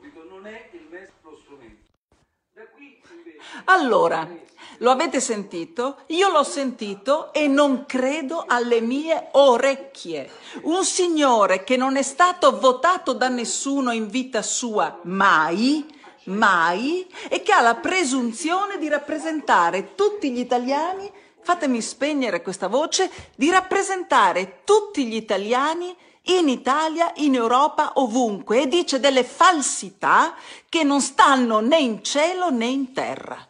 subito non è il nostro strumento. Allora, lo avete sentito? Io l'ho sentito e non credo alle mie orecchie. Un signore che non è stato votato da nessuno in vita sua mai, mai, e che ha la presunzione di rappresentare tutti gli italiani, fatemi spegnere questa voce, di rappresentare tutti gli italiani in Italia, in Europa, ovunque, e dice delle falsità che non stanno né in cielo né in terra.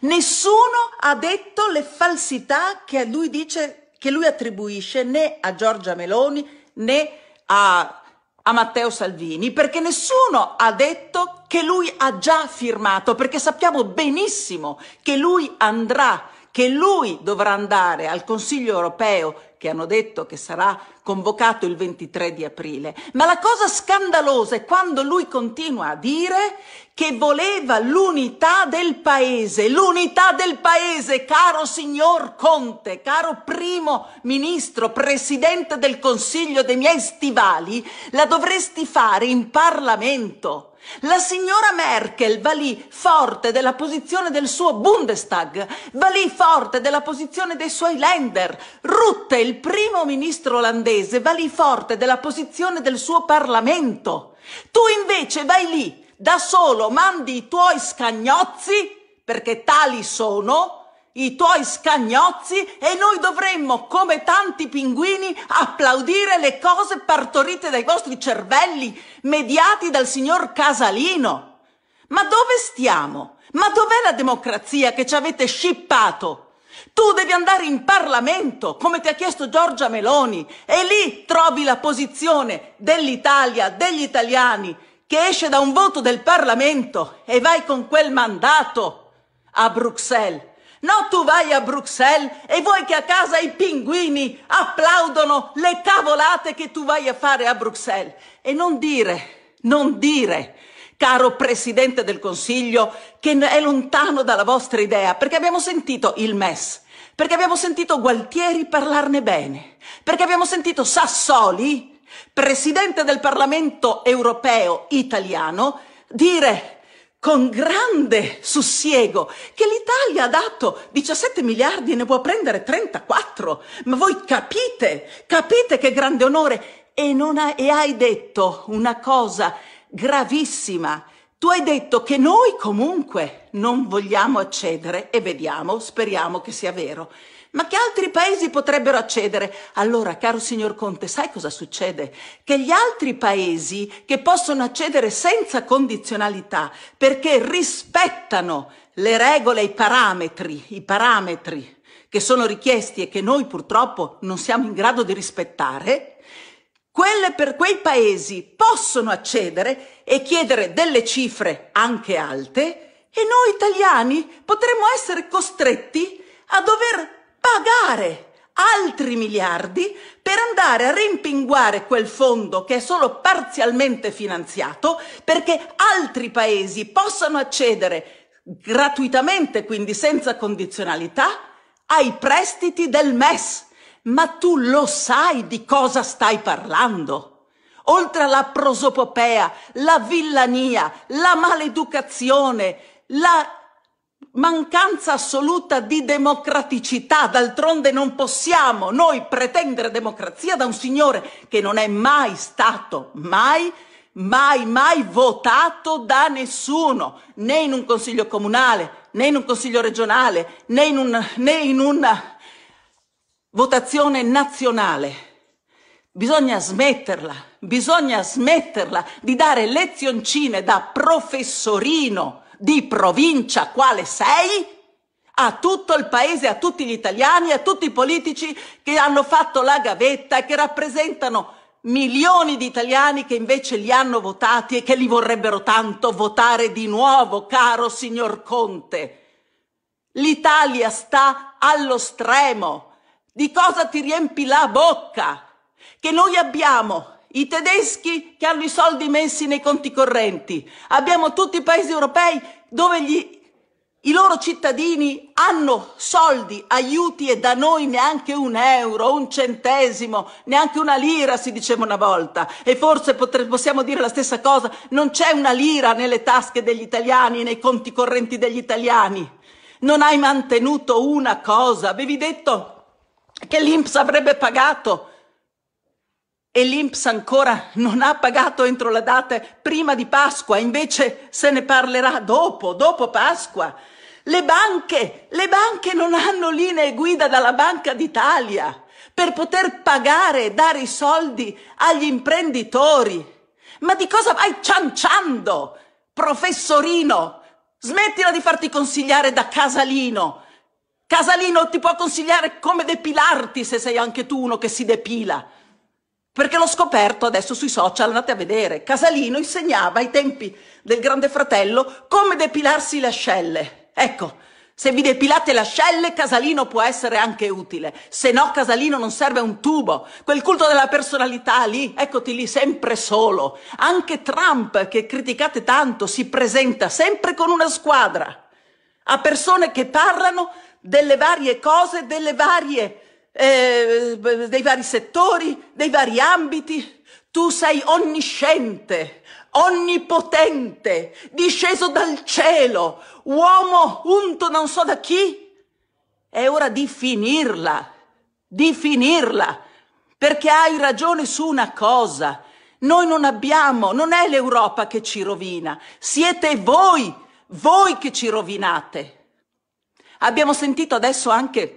Nessuno ha detto le falsità che lui dice, che lui attribuisce né a Giorgia Meloni né a, a Matteo Salvini, perché nessuno ha detto che lui ha già firmato, perché sappiamo benissimo che lui andrà che lui dovrà andare al Consiglio europeo che hanno detto che sarà convocato il 23 di aprile. Ma la cosa scandalosa è quando lui continua a dire che voleva l'unità del paese, l'unità del paese, caro signor Conte, caro primo ministro, presidente del Consiglio dei miei stivali, la dovresti fare in Parlamento la signora Merkel va lì forte della posizione del suo Bundestag, va lì forte della posizione dei suoi Länder. Rutte, il primo ministro olandese, va lì forte della posizione del suo Parlamento. Tu invece vai lì da solo, mandi i tuoi scagnozzi, perché tali sono, i tuoi scagnozzi e noi dovremmo, come tanti pinguini, applaudire le cose partorite dai vostri cervelli, mediati dal signor Casalino. Ma dove stiamo? Ma dov'è la democrazia che ci avete scippato? Tu devi andare in Parlamento, come ti ha chiesto Giorgia Meloni, e lì trovi la posizione dell'Italia, degli italiani, che esce da un voto del Parlamento e vai con quel mandato a Bruxelles No, tu vai a Bruxelles e vuoi che a casa i pinguini applaudono le cavolate che tu vai a fare a Bruxelles. E non dire, non dire, caro Presidente del Consiglio, che è lontano dalla vostra idea, perché abbiamo sentito il MES, perché abbiamo sentito Gualtieri parlarne bene, perché abbiamo sentito Sassoli, Presidente del Parlamento europeo italiano, dire con grande sussiego che l'Italia ha dato 17 miliardi e ne può prendere 34. Ma voi capite, capite che grande onore. E, ha, e hai detto una cosa gravissima tu hai detto che noi comunque non vogliamo accedere e vediamo, speriamo che sia vero, ma che altri paesi potrebbero accedere. Allora, caro signor Conte, sai cosa succede? Che gli altri paesi che possono accedere senza condizionalità, perché rispettano le regole, i parametri, i parametri che sono richiesti e che noi purtroppo non siamo in grado di rispettare, quelle per quei paesi possono accedere e chiedere delle cifre anche alte e noi italiani potremmo essere costretti a dover pagare altri miliardi per andare a rimpinguare quel fondo che è solo parzialmente finanziato perché altri paesi possano accedere gratuitamente, quindi senza condizionalità, ai prestiti del MES ma tu lo sai di cosa stai parlando. Oltre alla prosopopea, la villania, la maleducazione, la mancanza assoluta di democraticità. D'altronde non possiamo noi pretendere democrazia da un signore che non è mai stato, mai, mai, mai votato da nessuno, né in un consiglio comunale, né in un consiglio regionale, né in un, né in un votazione nazionale. Bisogna smetterla, bisogna smetterla di dare lezioncine da professorino di provincia quale sei a tutto il paese, a tutti gli italiani, a tutti i politici che hanno fatto la gavetta e che rappresentano milioni di italiani che invece li hanno votati e che li vorrebbero tanto votare di nuovo, caro signor Conte. L'Italia sta allo stremo di cosa ti riempi la bocca? Che noi abbiamo i tedeschi che hanno i soldi messi nei conti correnti, abbiamo tutti i paesi europei dove gli i loro cittadini hanno soldi, aiuti e da noi neanche un euro, un centesimo, neanche una lira, si diceva una volta. E forse potre, possiamo dire la stessa cosa, non c'è una lira nelle tasche degli italiani, nei conti correnti degli italiani. Non hai mantenuto una cosa, avevi detto che l'INPS avrebbe pagato e l'INPS ancora non ha pagato entro la data prima di Pasqua, invece se ne parlerà dopo, dopo Pasqua. Le banche, le banche non hanno linee guida dalla Banca d'Italia per poter pagare e dare i soldi agli imprenditori. Ma di cosa vai cianciando, professorino? Smettila di farti consigliare da Casalino Casalino ti può consigliare come depilarti se sei anche tu uno che si depila. Perché l'ho scoperto adesso sui social, andate a vedere. Casalino insegnava ai tempi del Grande Fratello come depilarsi le ascelle. Ecco, se vi depilate le ascelle, Casalino può essere anche utile. Se no, Casalino non serve un tubo. Quel culto della personalità lì, eccoti lì, sempre solo. Anche Trump, che criticate tanto, si presenta sempre con una squadra. A persone che parlano delle varie cose, delle varie, eh, dei vari settori, dei vari ambiti. Tu sei onnisciente, onnipotente, disceso dal cielo, uomo unto non so da chi. È ora di finirla, di finirla, perché hai ragione su una cosa. Noi non abbiamo, non è l'Europa che ci rovina, siete voi, voi che ci rovinate. Abbiamo sentito adesso anche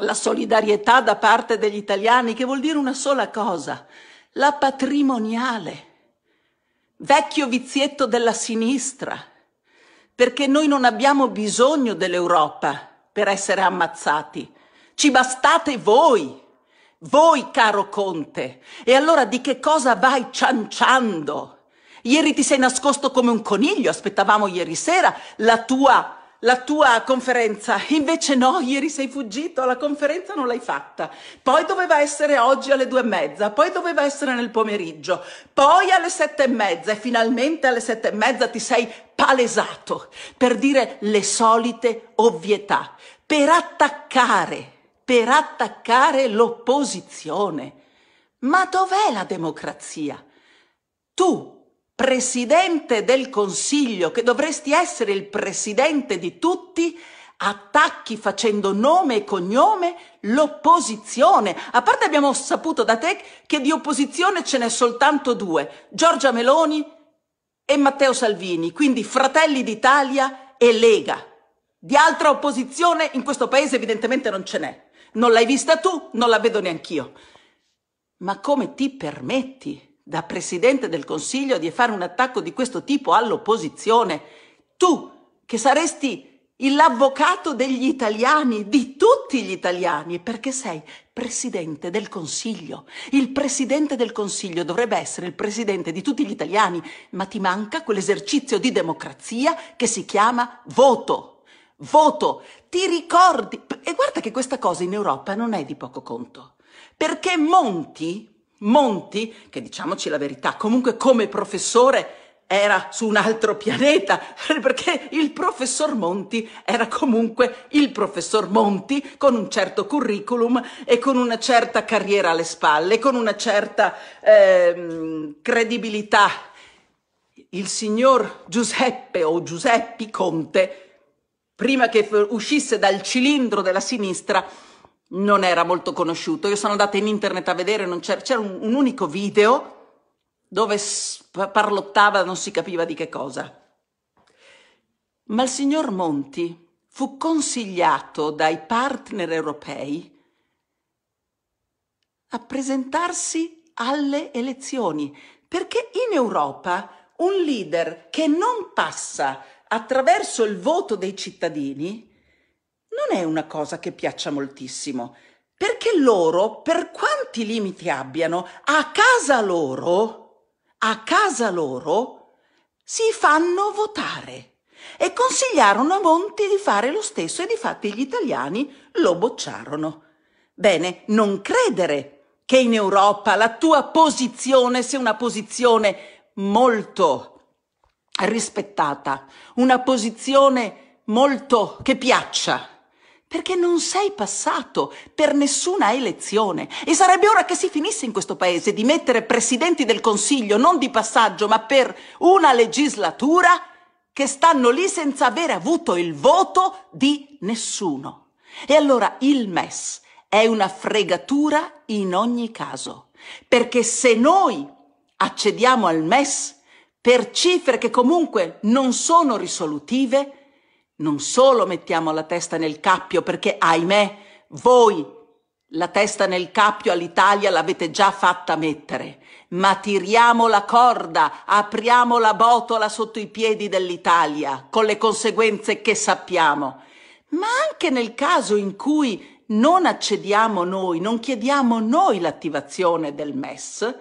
la solidarietà da parte degli italiani, che vuol dire una sola cosa, la patrimoniale, vecchio vizietto della sinistra, perché noi non abbiamo bisogno dell'Europa per essere ammazzati, ci bastate voi, voi caro Conte. E allora di che cosa vai cianciando? Ieri ti sei nascosto come un coniglio, aspettavamo ieri sera la tua la tua conferenza. Invece no, ieri sei fuggito, la conferenza non l'hai fatta. Poi doveva essere oggi alle due e mezza, poi doveva essere nel pomeriggio, poi alle sette e mezza e finalmente alle sette e mezza ti sei palesato per dire le solite ovvietà, per attaccare, per attaccare l'opposizione. Ma dov'è la democrazia? Tu presidente del Consiglio, che dovresti essere il presidente di tutti, attacchi facendo nome e cognome l'opposizione. A parte abbiamo saputo da te che di opposizione ce n'è soltanto due, Giorgia Meloni e Matteo Salvini, quindi Fratelli d'Italia e Lega. Di altra opposizione in questo paese evidentemente non ce n'è. Non l'hai vista tu, non la vedo neanch'io. Ma come ti permetti? da Presidente del Consiglio di fare un attacco di questo tipo all'opposizione? Tu, che saresti l'avvocato degli italiani, di tutti gli italiani, perché sei Presidente del Consiglio. Il Presidente del Consiglio dovrebbe essere il Presidente di tutti gli italiani, ma ti manca quell'esercizio di democrazia che si chiama voto. Voto, ti ricordi? E guarda che questa cosa in Europa non è di poco conto. Perché Monti, Monti, che diciamoci la verità, comunque come professore era su un altro pianeta, perché il professor Monti era comunque il professor Monti con un certo curriculum e con una certa carriera alle spalle, con una certa eh, credibilità. Il signor Giuseppe o Giuseppi Conte, prima che uscisse dal cilindro della sinistra, non era molto conosciuto. Io sono andata in internet a vedere, c'era, c'era un, un, unico video dove parlottava, non si capiva di che cosa. Ma il signor Monti fu consigliato dai partner europei a presentarsi alle elezioni, perché in Europa un leader che non passa attraverso il voto dei cittadini non è una cosa che piaccia moltissimo, perché loro, per quanti limiti abbiano, a casa loro, a casa loro, si fanno votare e consigliarono a Monti di fare lo stesso e di fatti gli italiani lo bocciarono. Bene, non credere che in Europa la tua posizione sia una posizione molto rispettata, una posizione molto che piaccia perché non sei passato per nessuna elezione e sarebbe ora che si finisse in questo paese di mettere presidenti del Consiglio non di passaggio ma per una legislatura che stanno lì senza aver avuto il voto di nessuno. E allora il MES è una fregatura in ogni caso, perché se noi accediamo al MES per cifre che comunque non sono risolutive, non solo mettiamo la testa nel cappio perché, ahimè, voi la testa nel cappio all'Italia l'avete già fatta mettere, ma tiriamo la corda, apriamo la botola sotto i piedi dell'Italia, con le conseguenze che sappiamo. Ma anche nel caso in cui non accediamo noi, non chiediamo noi l'attivazione del MES,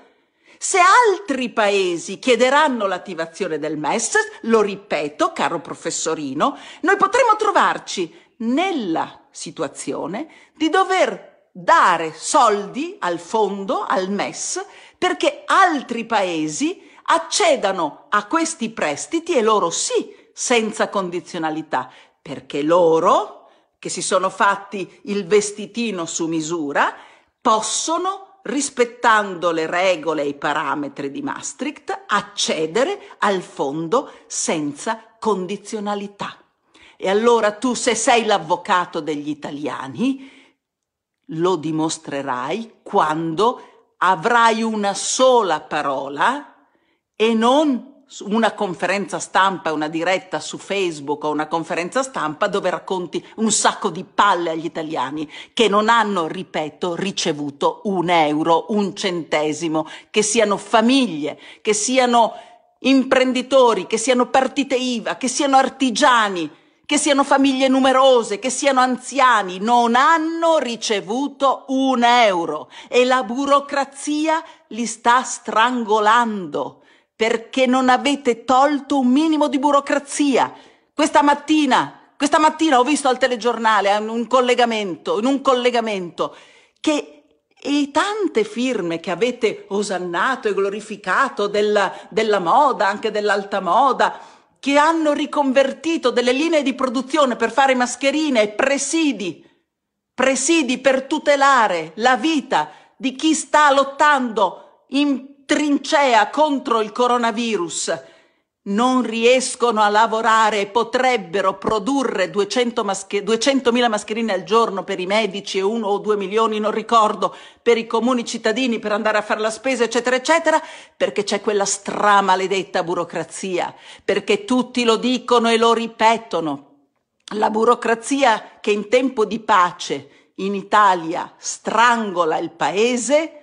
se altri paesi chiederanno l'attivazione del MES, lo ripeto, caro professorino, noi potremo trovarci nella situazione di dover dare soldi al fondo, al MES, perché altri paesi accedano a questi prestiti e loro sì, senza condizionalità, perché loro, che si sono fatti il vestitino su misura, possono rispettando le regole e i parametri di Maastricht, accedere al fondo senza condizionalità. E allora tu, se sei l'avvocato degli italiani, lo dimostrerai quando avrai una sola parola e non una conferenza stampa, una diretta su Facebook o una conferenza stampa dove racconti un sacco di palle agli italiani che non hanno, ripeto, ricevuto un euro, un centesimo, che siano famiglie, che siano imprenditori, che siano partite IVA, che siano artigiani, che siano famiglie numerose, che siano anziani, non hanno ricevuto un euro e la burocrazia li sta strangolando perché non avete tolto un minimo di burocrazia. Questa mattina, questa mattina ho visto al telegiornale un collegamento, in un collegamento che e tante firme che avete osannato e glorificato della, della moda, anche dell'alta moda, che hanno riconvertito delle linee di produzione per fare mascherine e presidi, presidi per tutelare la vita di chi sta lottando in trincea contro il coronavirus. Non riescono a lavorare, e potrebbero produrre 200.000 mascher- 200 mascherine al giorno per i medici e uno o due milioni, non ricordo, per i comuni cittadini per andare a fare la spesa, eccetera, eccetera, perché c'è quella stramaledetta burocrazia, perché tutti lo dicono e lo ripetono. La burocrazia che in tempo di pace in Italia strangola il paese,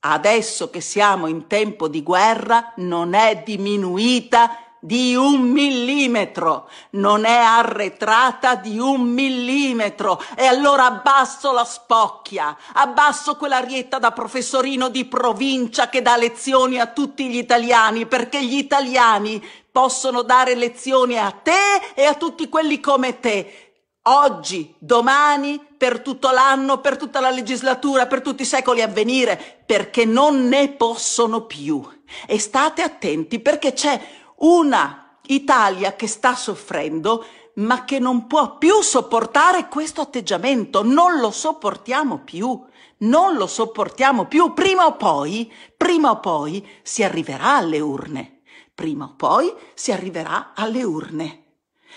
adesso che siamo in tempo di guerra, non è diminuita di un millimetro, non è arretrata di un millimetro. E allora abbasso la spocchia, abbasso quella rietta da professorino di provincia che dà lezioni a tutti gli italiani, perché gli italiani possono dare lezioni a te e a tutti quelli come te. Oggi, domani, per tutto l'anno, per tutta la legislatura, per tutti i secoli a venire, perché non ne possono più. E state attenti perché c'è una Italia che sta soffrendo, ma che non può più sopportare questo atteggiamento. Non lo sopportiamo più. Non lo sopportiamo più. Prima o poi, prima o poi si arriverà alle urne. Prima o poi si arriverà alle urne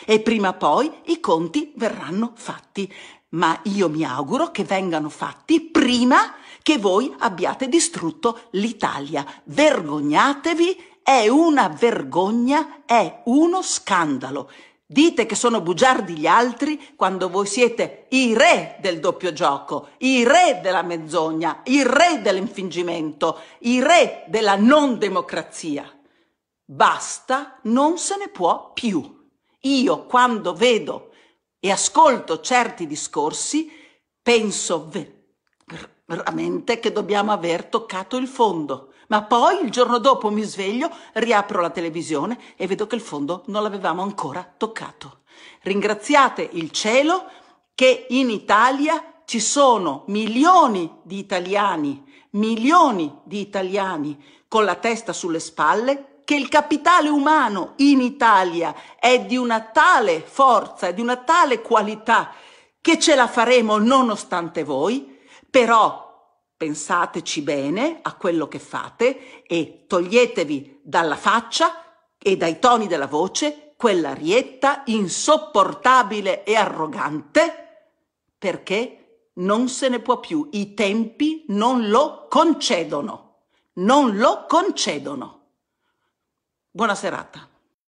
e prima o poi i conti verranno fatti. Ma io mi auguro che vengano fatti prima che voi abbiate distrutto l'Italia. Vergognatevi, è una vergogna, è uno scandalo. Dite che sono bugiardi gli altri quando voi siete i re del doppio gioco, i re della menzogna, i re dell'infingimento, i re della non democrazia. Basta, non se ne può più. Io quando vedo e ascolto certi discorsi penso veramente che dobbiamo aver toccato il fondo. Ma poi il giorno dopo mi sveglio, riapro la televisione e vedo che il fondo non l'avevamo ancora toccato. Ringraziate il cielo che in Italia ci sono milioni di italiani, milioni di italiani con la testa sulle spalle che il capitale umano in Italia è di una tale forza, di una tale qualità che ce la faremo nonostante voi, però pensateci bene a quello che fate e toglietevi dalla faccia e dai toni della voce quell'arietta insopportabile e arrogante perché non se ne può più, i tempi non lo concedono, non lo concedono. Buona serata.